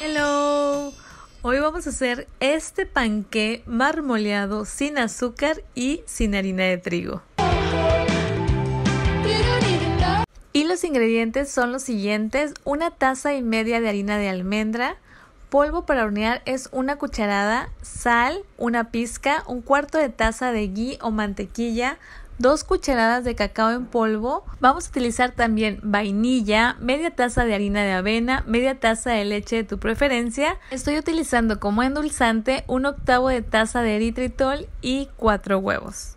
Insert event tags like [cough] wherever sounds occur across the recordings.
Hello. Hoy vamos a hacer este panqué marmoleado sin azúcar y sin harina de trigo. Y los ingredientes son los siguientes: una taza y media de harina de almendra, polvo para hornear es una cucharada, sal, una pizca, un cuarto de taza de ghee o mantequilla, 2 cucharadas de cacao en polvo. Vamos a utilizar también vainilla, media taza de harina de avena, media taza de leche de tu preferencia. Estoy utilizando como endulzante un octavo de taza de eritritol y 4 huevos.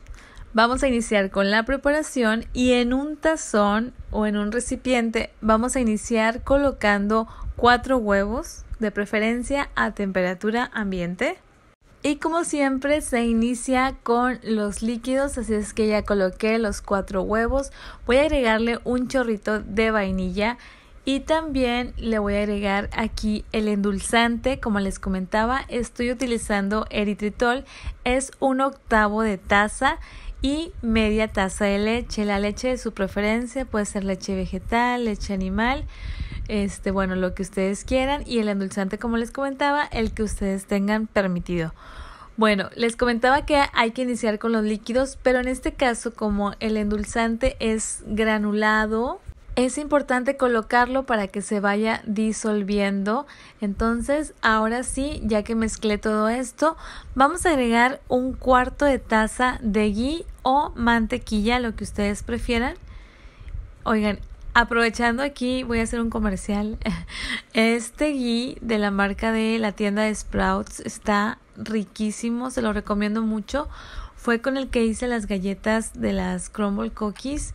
Vamos a iniciar con la preparación y en un tazón o en un recipiente vamos a iniciar colocando 4 huevos, de preferencia a temperatura ambiente. Y como siempre se inicia con los líquidos, así es que ya coloqué los cuatro huevos. Voy a agregarle un chorrito de vainilla y también le voy a agregar aquí el endulzante. Como les comentaba, estoy utilizando eritritol, es un octavo de taza y media taza de leche. La leche de su preferencia puede ser leche vegetal, leche animal este, bueno, lo que ustedes quieran y el endulzante, como les comentaba, el que ustedes tengan permitido. Bueno, les comentaba que hay que iniciar con los líquidos, pero en este caso, como el endulzante es granulado, es importante colocarlo para que se vaya disolviendo. Entonces, ahora sí, ya que mezclé todo esto, vamos a agregar un cuarto de taza de gui o mantequilla, lo que ustedes prefieran. Oigan, Aprovechando aquí, voy a hacer un comercial. [laughs] Este gui de la marca de la tienda de Sprouts está riquísimo, se lo recomiendo mucho. Fue con el que hice las galletas de las crumble cookies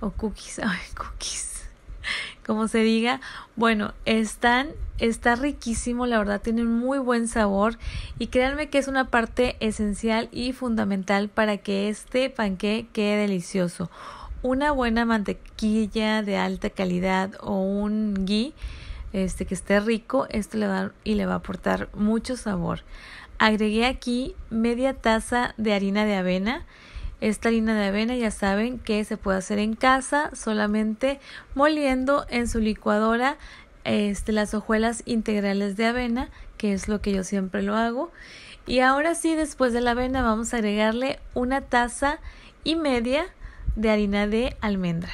o cookies, [laughs] ay, cookies. [laughs] Como se diga, bueno, están está riquísimo, la verdad tiene muy buen sabor y créanme que es una parte esencial y fundamental para que este panque quede delicioso una buena mantequilla de alta calidad o un ghee este, que esté rico, esto le va, y le va a aportar mucho sabor. Agregué aquí media taza de harina de avena. Esta harina de avena ya saben que se puede hacer en casa solamente moliendo en su licuadora este, las hojuelas integrales de avena, que es lo que yo siempre lo hago. Y ahora sí, después de la avena vamos a agregarle una taza y media de harina de almendra.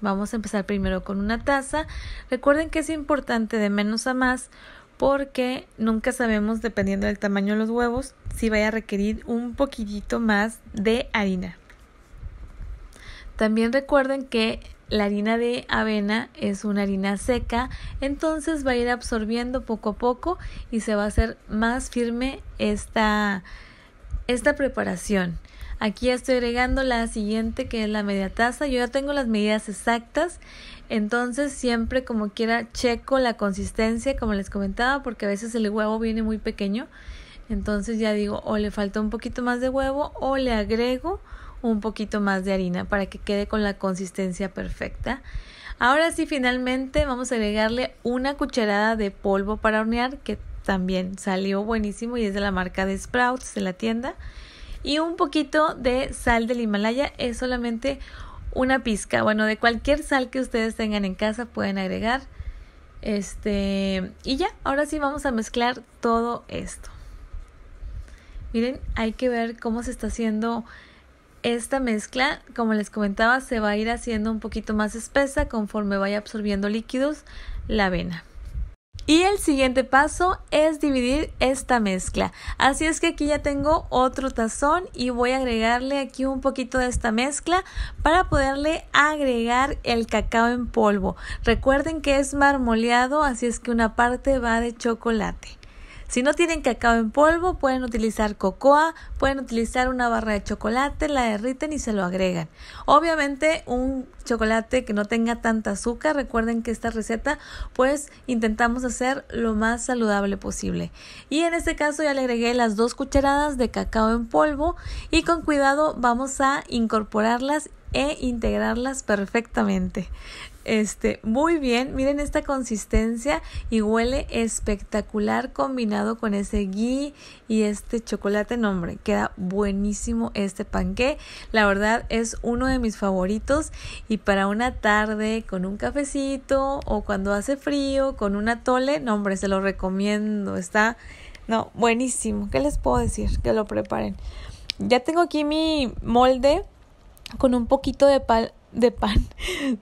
Vamos a empezar primero con una taza. Recuerden que es importante de menos a más porque nunca sabemos, dependiendo del tamaño de los huevos, si vaya a requerir un poquitito más de harina. También recuerden que la harina de avena es una harina seca, entonces va a ir absorbiendo poco a poco y se va a hacer más firme esta, esta preparación. Aquí estoy agregando la siguiente que es la media taza. Yo ya tengo las medidas exactas, entonces siempre como quiera checo la consistencia, como les comentaba, porque a veces el huevo viene muy pequeño. Entonces ya digo, o le falta un poquito más de huevo o le agrego un poquito más de harina para que quede con la consistencia perfecta. Ahora sí, finalmente vamos a agregarle una cucharada de polvo para hornear que también salió buenísimo y es de la marca de Sprouts de la tienda y un poquito de sal del Himalaya es solamente una pizca, bueno, de cualquier sal que ustedes tengan en casa pueden agregar. Este, y ya, ahora sí vamos a mezclar todo esto. Miren, hay que ver cómo se está haciendo esta mezcla. Como les comentaba, se va a ir haciendo un poquito más espesa conforme vaya absorbiendo líquidos la avena. Y el siguiente paso es dividir esta mezcla. Así es que aquí ya tengo otro tazón y voy a agregarle aquí un poquito de esta mezcla para poderle agregar el cacao en polvo. Recuerden que es marmoleado, así es que una parte va de chocolate. Si no tienen cacao en polvo, pueden utilizar cocoa, pueden utilizar una barra de chocolate, la derriten y se lo agregan. Obviamente un chocolate que no tenga tanta azúcar. Recuerden que esta receta pues intentamos hacer lo más saludable posible. Y en este caso ya le agregué las dos cucharadas de cacao en polvo y con cuidado vamos a incorporarlas e integrarlas perfectamente. Este, muy bien, miren esta consistencia y huele espectacular combinado con ese ghee y este chocolate. nombre hombre, queda buenísimo este panqué. La verdad es uno de mis favoritos y para una tarde con un cafecito o cuando hace frío con un atole, no, se lo recomiendo. Está, no, buenísimo. ¿Qué les puedo decir? Que lo preparen. Ya tengo aquí mi molde con un poquito de, pal de pan,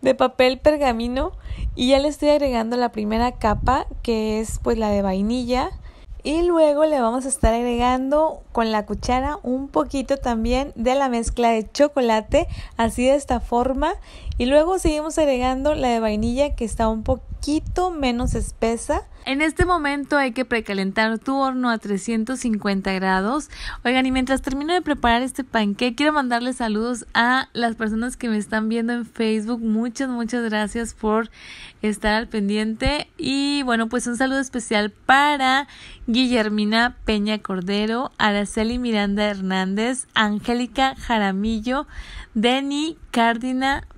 de papel pergamino y ya le estoy agregando la primera capa que es pues la de vainilla y luego le vamos a estar agregando con la cuchara un poquito también de la mezcla de chocolate así de esta forma y luego seguimos agregando la de vainilla que está un poquito menos espesa en este momento hay que precalentar tu horno a 350 grados. Oigan, y mientras termino de preparar este panqué, quiero mandarles saludos a las personas que me están viendo en Facebook. Muchas, muchas gracias por estar al pendiente. Y bueno, pues un saludo especial para Guillermina Peña Cordero, Araceli Miranda Hernández, Angélica Jaramillo, Denny Cárdina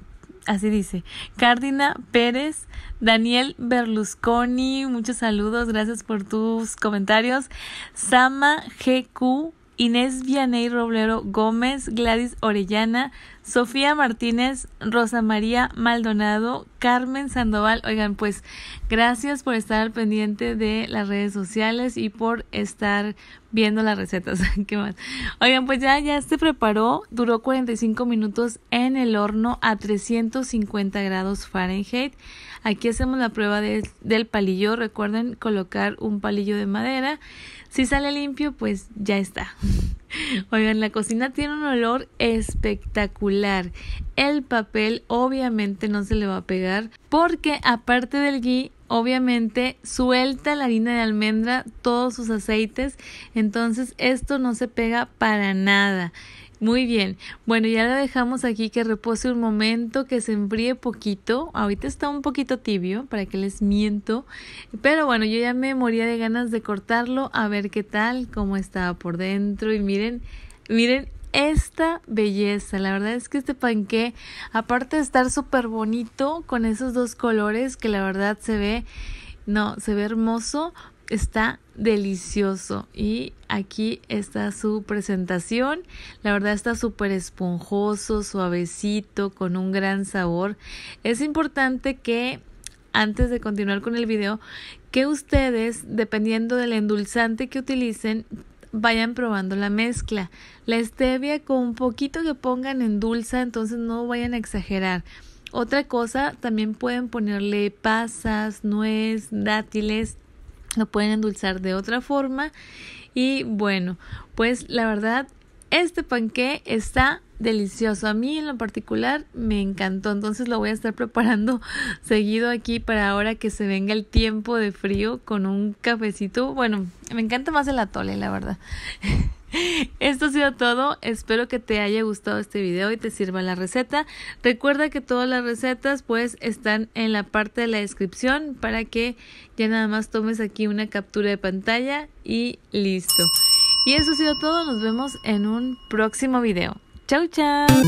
así dice, Cárdina Pérez, Daniel Berlusconi, muchos saludos, gracias por tus comentarios, Sama GQ, Inés Vianey Roblero Gómez, Gladys Orellana, Sofía Martínez, Rosa María Maldonado, Carmen Sandoval. Oigan, pues gracias por estar al pendiente de las redes sociales y por estar viendo las recetas. [laughs] ¿Qué más? Oigan, pues ya, ya se preparó, duró 45 minutos en el horno a 350 grados Fahrenheit. Aquí hacemos la prueba del palillo. Recuerden colocar un palillo de madera si sale limpio, pues ya está. [laughs] Oigan, la cocina tiene un olor espectacular. El papel obviamente no se le va a pegar porque aparte del gui, obviamente suelta la harina de almendra, todos sus aceites, entonces esto no se pega para nada. Muy bien. Bueno, ya la dejamos aquí que repose un momento, que se enfríe poquito. Ahorita está un poquito tibio, para que les miento. Pero bueno, yo ya me moría de ganas de cortarlo, a ver qué tal, cómo estaba por dentro. Y miren, miren esta belleza. La verdad es que este panqué, aparte de estar súper bonito con esos dos colores, que la verdad se ve, no, se ve hermoso, está delicioso y aquí está su presentación la verdad está súper esponjoso suavecito con un gran sabor es importante que antes de continuar con el video que ustedes dependiendo del endulzante que utilicen vayan probando la mezcla la stevia con un poquito que pongan endulza entonces no vayan a exagerar otra cosa, también pueden ponerle pasas, nuez, dátiles lo pueden endulzar de otra forma. Y bueno, pues la verdad, este panqué está delicioso. A mí en lo particular me encantó. Entonces lo voy a estar preparando [laughs] seguido aquí para ahora que se venga el tiempo de frío con un cafecito. Bueno, me encanta más el atole, la verdad. [laughs] Esto ha sido todo, espero que te haya gustado este video y te sirva la receta. Recuerda que todas las recetas pues están en la parte de la descripción para que ya nada más tomes aquí una captura de pantalla y listo. Y eso ha sido todo, nos vemos en un próximo video. Chau chau.